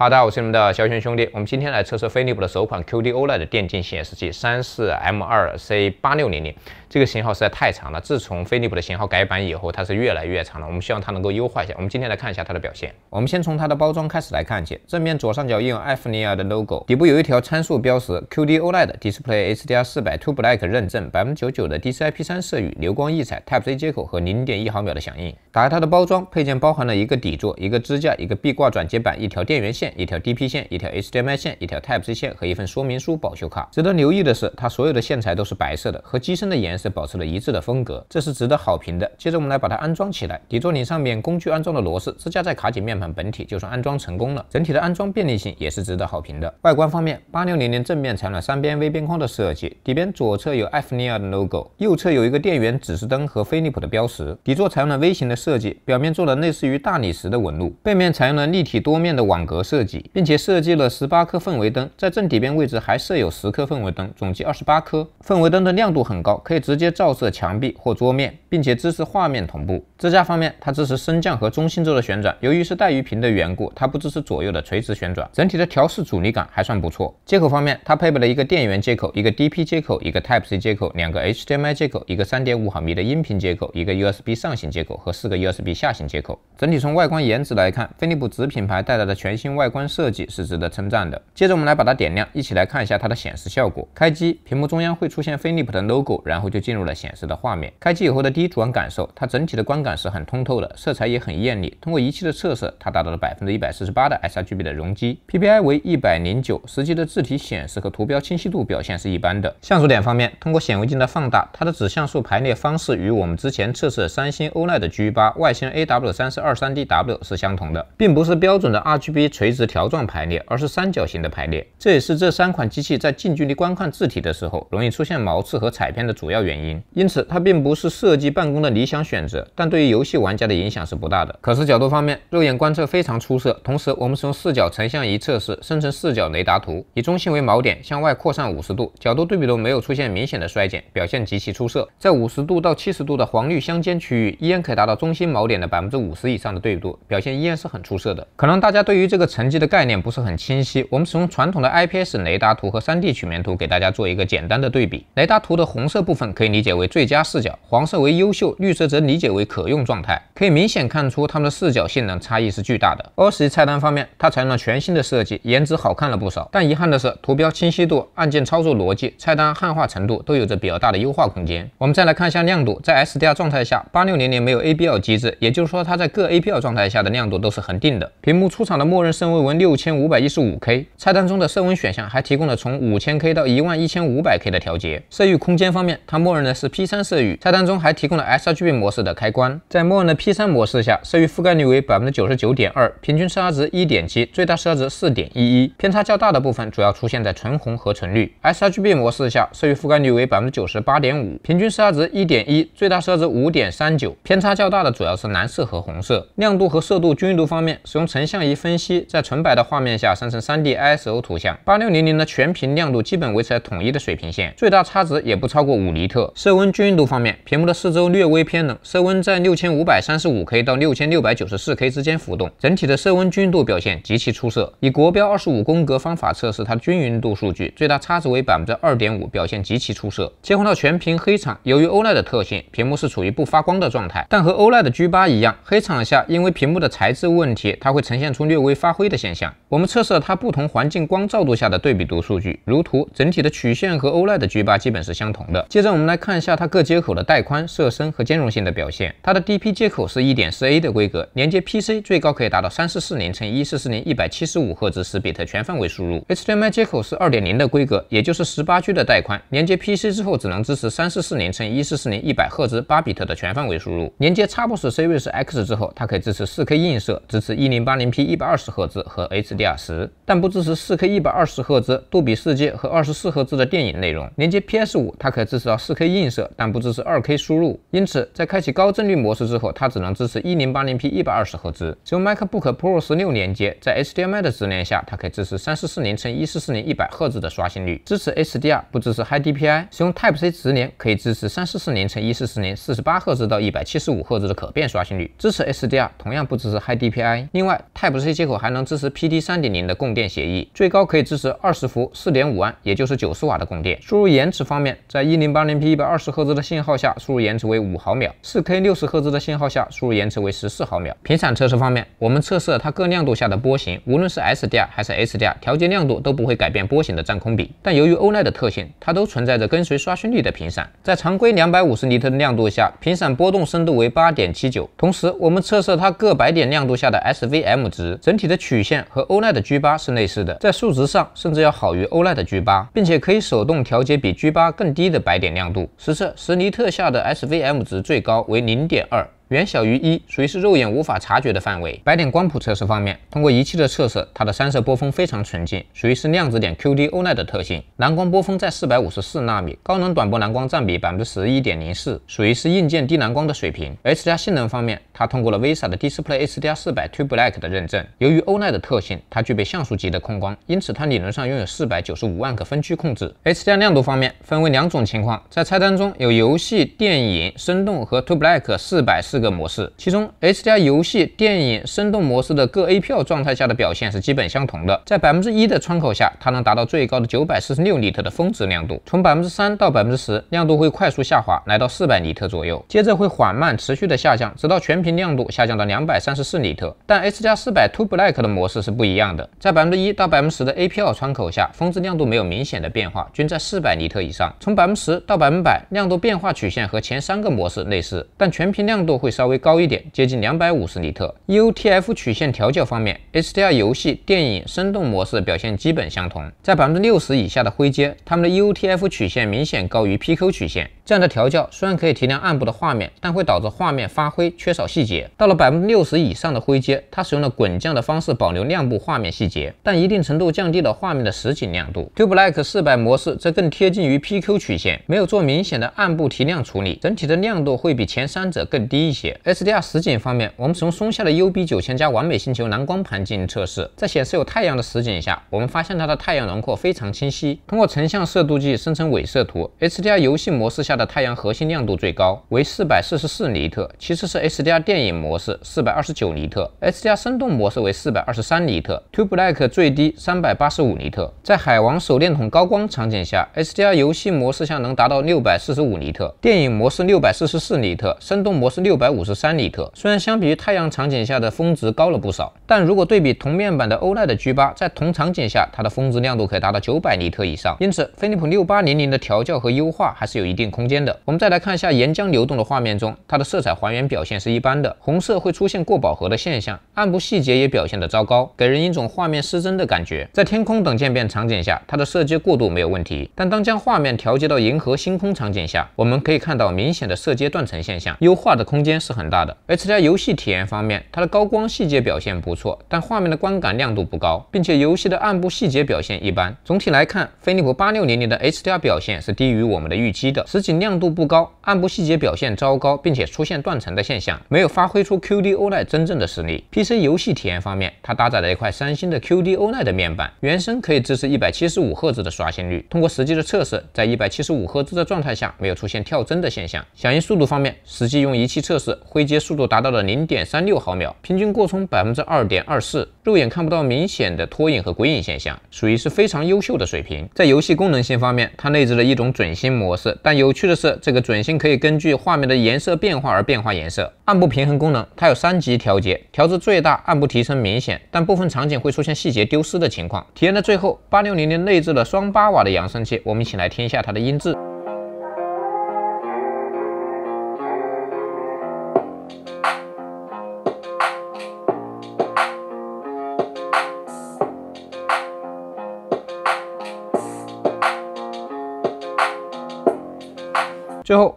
好的，我是你们的小轩兄弟。我们今天来测试飞利浦的首款 QD-OLED 电竞显示器，三四 M 二 C 八六零零。这个型号实在太长了。自从飞利浦的型号改版以后，它是越来越长了。我们希望它能够优化一下。我们今天来看一下它的表现。我们先从它的包装开始来看起。正面左上角印有艾芙尼亚的 logo，底部有一条参数标识：QD-OLED Display HDR 400 Two Black 认证，百分之九十九的 DCI-P3 色域，流光溢彩，Type-C 接口和零点一毫秒的响应。打开它的包装，配件包含了一个底座、一个支架、一个壁挂转接板、一条电源线、一条 DP 线、一条 HDMI 线、一条 Type C 线和一份说明书、保修卡。值得留意的是，它所有的线材都是白色的，和机身的颜色保持了一致的风格，这是值得好评的。接着我们来把它安装起来，底座拧上面工具安装的螺丝，支架再卡紧面板本体，就算安装成功了。整体的安装便利性也是值得好评的。外观方面，8600正面采用了三边微边框的设计，底边左侧有爱尼信的 logo，右侧有一个电源指示灯和飞利浦的标识。底座采用了微型的设设计表面做了类似于大理石的纹路，背面采用了立体多面的网格设计，并且设计了十八颗氛围灯，在正底边位置还设有十颗氛围灯，总计二十八颗氛围灯的亮度很高，可以直接照射墙壁或桌面，并且支持画面同步。支架方面，它支持升降和中心轴的旋转，由于是带鱼屏的缘故，它不支持左右的垂直旋转。整体的调试阻力感还算不错。接口方面，它配备了一个电源接口，一个 DP 接口，一个 Type-C 接口，两个 HDMI 接口，一个三点五毫米的音频接口，一个 USB 上行接口和四个。USB 下行接口，整体从外观颜值来看，飞利浦子品牌带来的全新外观设计是值得称赞的。接着我们来把它点亮，一起来看一下它的显示效果。开机，屏幕中央会出现飞利浦的 logo，然后就进入了显示的画面。开机以后的第一主观感受，它整体的观感是很通透的，色彩也很艳丽。通过仪器的测试，它达到了百分之一百四十八的 SRGB 的容积，PPI 为一百零九，实际的字体显示和图标清晰度表现是一般的。像素点方面，通过显微镜的放大，它的子像素排列方式与我们之前测试三星欧莱的巨。外星 AW 三十二三 DW 是相同的，并不是标准的 RGB 垂直条状排列，而是三角形的排列。这也是这三款机器在近距离观看字体的时候容易出现毛刺和彩片的主要原因。因此，它并不是设计办公的理想选择，但对于游戏玩家的影响是不大的。可视角度方面，肉眼观测非常出色。同时，我们使用视角成像仪测试生成视角雷达图，以中心为锚点向外扩散五十度，角度对比度没有出现明显的衰减，表现极其出色。在五十度到七十度的黄绿相间区域，依然可以达到中。中心锚点的百分之五十以上的对比度，表现依然是很出色的。可能大家对于这个成绩的概念不是很清晰，我们使用传统的 IPS 雷达图和 3D 曲面图给大家做一个简单的对比。雷达图的红色部分可以理解为最佳视角，黄色为优秀，绿色则理解为可用状态。可以明显看出它们的视角性能差异是巨大的。OSI 菜单方面，它采用了全新的设计，颜值好看了不少。但遗憾的是，图标清晰度、按键操作逻辑、菜单汉化程度都有着比较大的优化空间。我们再来看一下亮度，在 s d r 状态下，八六零零没有 ABL。机制，也就是说，它在各 A P L 状态下的亮度都是恒定的。屏幕出厂的默认色温为六千五百一十五 K，菜单中的色温选项还提供了从五千 K 到一万一千五百 K 的调节。色域空间方面，它默认的是 P3 色域，菜单中还提供了 sRGB 模式的开关。在默认的 P3 模式下，色域覆盖率为百分之九十九点二，平均色差值一点七，最大色差值四点一一，偏差较大的部分主要出现在纯红和纯绿。sRGB 模式下，色域覆盖率为百分之九十八点五，平均色差值一点一，最大色差值五点三九，偏差较大的。主要是蓝色和红色亮度和色度均匀度方面，使用成像仪分析，在纯白的画面下生成 3D ISO 图像。八六零零的全屏亮度基本维持在统一的水平线，最大差值也不超过五尼特。色温均匀度方面，屏幕的四周略微偏冷，色温在六千五百三十五 K 到六千六百九十四 K 之间浮动，整体的色温均匀度表现极其出色。以国标二十五宫格方法测试它的均匀度数据，最大差值为百分之二点五，表现极其出色。切换到全屏黑场，由于欧莱的特性，屏幕是处于不发光的状态，但和欧莱。的 G8 一样，黑场下因为屏幕的材质问题，它会呈现出略微发灰的现象。我们测试了它不同环境光照度下的对比度数据，如图，整体的曲线和 OLED 的 G8 基本是相同的。接着我们来看一下它各接口的带宽、色深和兼容性的表现。它的 DP 接口是 1.4a 的规格，连接 PC 最高可以达到3 4 4 0乘1 4 4 0 175赫兹10比特全范围输入。HDMI 接口是2.0的规格，也就是 18G 的带宽，连接 PC 之后只能支持3 4 4 0乘1 4 4 0 100赫兹8比特的全范围输入。连接插 m o s e i e 是 X 之后，它可以支持 4K 映射，支持 1080p 120赫兹和 HDR10，但不支持 4K 120赫兹杜比世界和24赫兹的电影内容。连接 PS5，它可以支持到 4K 映射，但不支持 2K 输入。因此，在开启高帧率模式之后，它只能支持 1080p 120赫兹。使用 MacBook Pro 16连接，在 HDMI 的直连下，它可以支持3 4 4 0乘1 4 4 0 100赫兹的刷新率，支持 HDR，不支持 High DPI。使用 Type-C 直连，可以支持3 4 4 0乘1 4 4 0 48赫兹到175赫兹的。可变刷新率，支持 s d r 同样不支持 Hi D P I。另外，Type C 接口还能支持 PD 三点零的供电协议，最高可以支持二十伏四点五安，也就是九十瓦的供电。输入延迟方面，在一零八零 P 一百二十赫兹的信号下，输入延迟为五毫秒；四 K 六十赫兹的信号下，输入延迟为十四毫秒。频闪测试方面，我们测试了它各亮度下的波形，无论是 s d r 还是 H D R，调节亮度都不会改变波形的占空比。但由于 OLED 的特性，它都存在着跟随刷新率的频闪。在常规两百五十尼特的亮度下，频闪波动深度为八点。七九。同时，我们测试它各白点亮度下的 S V M 值，整体的曲线和欧耐的 G 八是类似的，在数值上甚至要好于欧耐的 G 八，并且可以手动调节比 G 八更低的白点亮度。实测，十尼特下的 S V M 值最高为零点二。远小于一，属于是肉眼无法察觉的范围。白点光谱测试方面，通过仪器的测试，它的三色波峰非常纯净，属于是量子点 QD ONe 的特性。蓝光波峰在四百五十四纳米，高能短波蓝光占比百分之十一点零四，属于是硬件低蓝光的水平。HDR 性能方面，它通过了 VESA 的 Display HDR 四百 t o Black 的认证。由于 o l e d 的特性，它具备像素级的控光，因此它理论上拥有四百九十五万个分区控制。HDR 亮度方面分为两种情况，在菜单中有游戏、电影、生动和 t o Black 四百四。这个模式，其中 H+ 游戏、电影、生动模式的各 A.P.L 状态下的表现是基本相同的。在百分之一的窗口下，它能达到最高的九百四十六尼特的峰值亮度。从百分之三到百分之十，亮度会快速下滑，来到四百尼特左右，接着会缓慢持续的下降，直到全屏亮度下降到两百三十四尼特。但 H+ 四百 Two Black 的模式是不一样的。在百分之一到百分十的 A.P.L 窗口下，峰值亮度没有明显的变化，均在四百尼特以上。从百分十到百分0百，亮度变化曲线和前三个模式类似，但全屏亮度会。会稍微高一点，接近两百五十尼特。U T F 曲线调教方面，HDR 游戏、电影、生动模式表现基本相同。在百分之六十以下的灰阶，它们的 U T F 曲线明显高于 P Q 曲线。这样的调教虽然可以提亮暗部的画面，但会导致画面发灰，缺少细节。到了百分之六十以上的灰阶，它使用了滚降的方式保留亮部画面细节，但一定程度降低了画面的实景亮度。Q u b Black 四百模式则更贴近于 P Q 曲线，没有做明显的暗部提亮处理，整体的亮度会比前三者更低一些。HDR 实景方面，我们从松下的 UB 九千加完美星球蓝光盘进行测试。在显示有太阳的实景下，我们发现它的太阳轮廓非常清晰。通过成像色度计生成伪色图，HDR 游戏模式下的太阳核心亮度最高为四百四十四尼特，其次是 HDR 电影模式四百二十九尼特，HDR 生动模式为四百二十三尼特，Tube Black 最低三百八十五尼特。在海王手电筒高光场景下，HDR 游戏模式下能达到六百四十五尼特，电影模式六百四十四尼特，生动模式六百。百五十三尼特，虽然相比于太阳场景下的峰值高了不少，但如果对比同面板的欧奈的 G8，在同场景下，它的峰值亮度可以达到九百尼特以上。因此，飞利浦六八零零的调教和优化还是有一定空间的。我们再来看一下岩浆流动的画面中，它的色彩还原表现是一般的，红色会出现过饱和的现象，暗部细节也表现的糟糕，给人一种画面失真的感觉。在天空等渐变场景下，它的色阶过渡没有问题，但当将画面调节到银河星空场景下，我们可以看到明显的色阶断层现象，优化的空间。是很大的。而在游戏体验方面，它的高光细节表现不错，但画面的观感亮度不高，并且游戏的暗部细节表现一般。总体来看，飞利浦八六零零的 HDR 表现是低于我们的预期的，实景亮度不高，暗部细节表现糟糕，并且出现断层的现象，没有发挥出 QD-OLED 真正的实力。PC 游戏体验方面，它搭载了一块三星的 QD-OLED 的面板，原生可以支持一百七十五赫兹的刷新率。通过实际的测试，在一百七十五赫兹的状态下，没有出现跳帧的现象。响应速度方面，实际用仪器测试。灰阶速度达到了零点三六毫秒，平均过冲百分之二点二四，肉眼看不到明显的拖影和鬼影现象，属于是非常优秀的水平。在游戏功能性方面，它内置了一种准星模式，但有趣的是，这个准星可以根据画面的颜色变化而变化颜色。暗部平衡功能，它有三级调节，调至最大，暗部提升明显，但部分场景会出现细节丢失的情况。体验的最后，八六零零内置了双八瓦的扬声器，我们一起来听一下它的音质。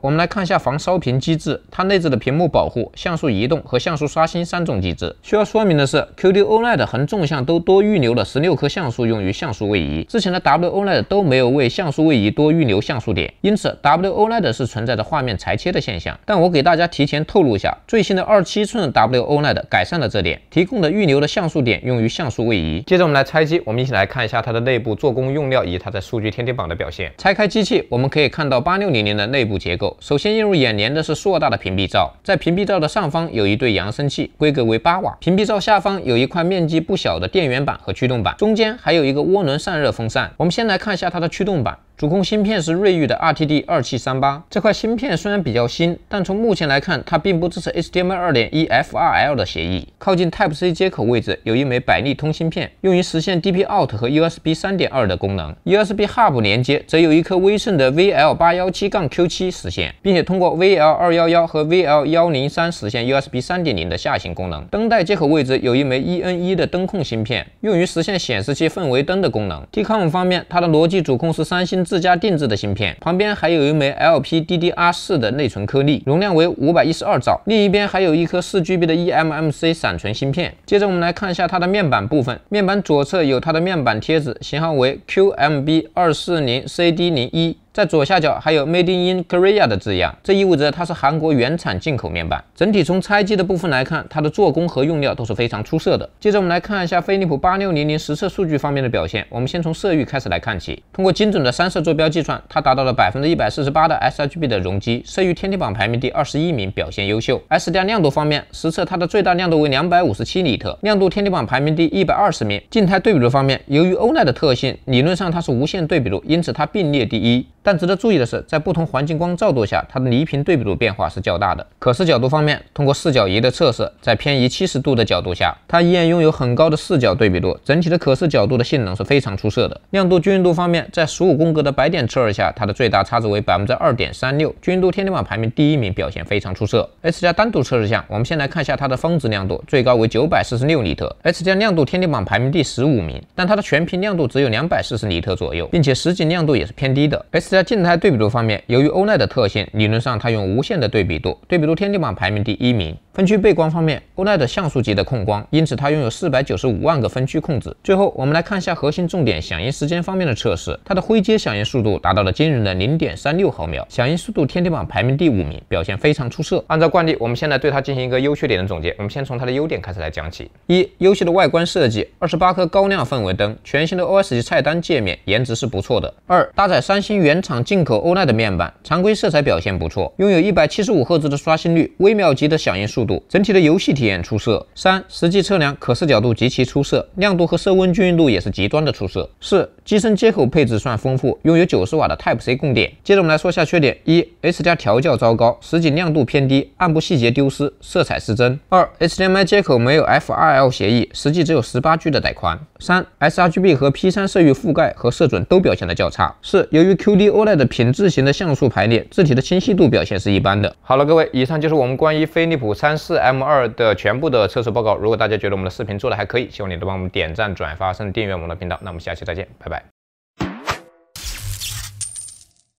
我们来看一下防烧屏机制，它内置的屏幕保护、像素移动和像素刷新三种机制。需要说明的是，QD OLED 横纵向都多预留了十六颗像素用于像素位移，之前的 WOLED 都没有为像素位移多预留像素点，因此 WOLED 是存在着画面裁切的现象。但我给大家提前透露一下，最新的二七寸 WOLED 改善了这点，提供的预留的像素点用于像素位移。接着我们来拆机，我们一起来看一下它的内部做工用料以及它在数据天梯榜的表现。拆开机器，我们可以看到八六零零的内部结构。首先映入眼帘的是硕大的屏蔽罩，在屏蔽罩的上方有一对扬声器，规格为八瓦。屏蔽罩下方有一块面积不小的电源板和驱动板，中间还有一个涡轮散热风扇。我们先来看一下它的驱动板。主控芯片是瑞昱的 RTD 二七三八，这块芯片虽然比较新，但从目前来看，它并不支持 HDMI 二点一 FRL 的协议。靠近 Type C 接口位置有一枚百利通芯片，用于实现 DP Out 和 USB 三点二的功能。USB Hub 连接则有一颗威盛的 VL 八幺七杠 Q 七实现，并且通过 VL 二幺幺和 VL 幺零三实现 USB 三点零的下行功能。灯带接口位置有一枚 ENE 的灯控芯片，用于实现显示器氛围灯的功能。Tcon 方面，它的逻辑主控是三星。自家定制的芯片旁边还有一枚 LPDDR4 的内存颗粒，容量为五百一十二兆。另一边还有一颗四 GB 的 eMMC 闪存芯片。接着我们来看一下它的面板部分，面板左侧有它的面板贴纸，型号为 QMB 二四零 CD 零一。在左下角还有 Made in Korea 的字样，这意味着它是韩国原产进口面板。整体从拆机的部分来看，它的做工和用料都是非常出色的。接着我们来看一下飞利浦八六零零实测数据方面的表现。我们先从色域开始来看起。通过精准的三色坐标计算，它达到了百分之一百四十八的 sRGB 的容积，色域天地榜排名第二十一名，表现优秀。s 加亮度方面，实测它的最大亮度为两百五十七尼特，亮度天地榜排名第一百二十名。静态对比度方面，由于欧奈的特性，理论上它是无限对比度，因此它并列第一。但值得注意的是，在不同环境光照度下，它的离屏对比度变化是较大的。可视角度方面，通过视角仪的测试，在偏移七十度的角度下，它依然拥有很高的视角对比度，整体的可视角度的性能是非常出色的。亮度均匀度方面，在十五宫格的白点测试下，它的最大差值为百分之二点三六，均匀度天地板排名第一名，表现非常出色。H 加单独测试下，我们先来看一下它的峰值亮度，最高为九百四十六尼特，H 加亮度天地板排名第十五名，但它的全屏亮度只有两百四十尼特左右，并且实际亮度也是偏低的。S 在静态对比度方面，由于欧 d 的特性，理论上它用无限的对比度。对比度天地榜排名第一名。分区背光方面，欧 e 的像素级的控光，因此它拥有四百九十五万个分区控制。最后，我们来看一下核心重点响应时间方面的测试，它的灰阶响应速度达到了惊人的零点三六毫秒，响应速度天地榜排名第五名，表现非常出色。按照惯例，我们现在对它进行一个优缺点的总结。我们先从它的优点开始来讲起：一、优秀的外观设计，二十八颗高亮氛围灯，全新的 OS 级菜单界面，颜值是不错的。二、搭载三星原。厂进口欧奈的面板，常规色彩表现不错，拥有一百七十五赫兹的刷新率，微秒级的响应速度，整体的游戏体验出色。三、实际测量可视角度极其出色，亮度和色温均匀度也是极端的出色。四、机身接口配置算丰富，拥有九十瓦的 Type C 供电。接着我们来说下缺点：一、H+ 调校糟糕，实景亮度偏低，暗部细节丢失，色彩失真。二、HDMI 接口没有 FRL 协议，实际只有十八 G 的带宽。三、sRGB 和 P3 色域覆盖和色准都表现的较差。四、由于 QD o OLED 的品质型的像素排列，字体的清晰度表现是一般的。好了，各位，以上就是我们关于飞利浦三四 M 二的全部的测试报告。如果大家觉得我们的视频做的还可以，希望你都帮我们点赞、转发，甚至订阅我们的频道。那我们下期再见，拜拜。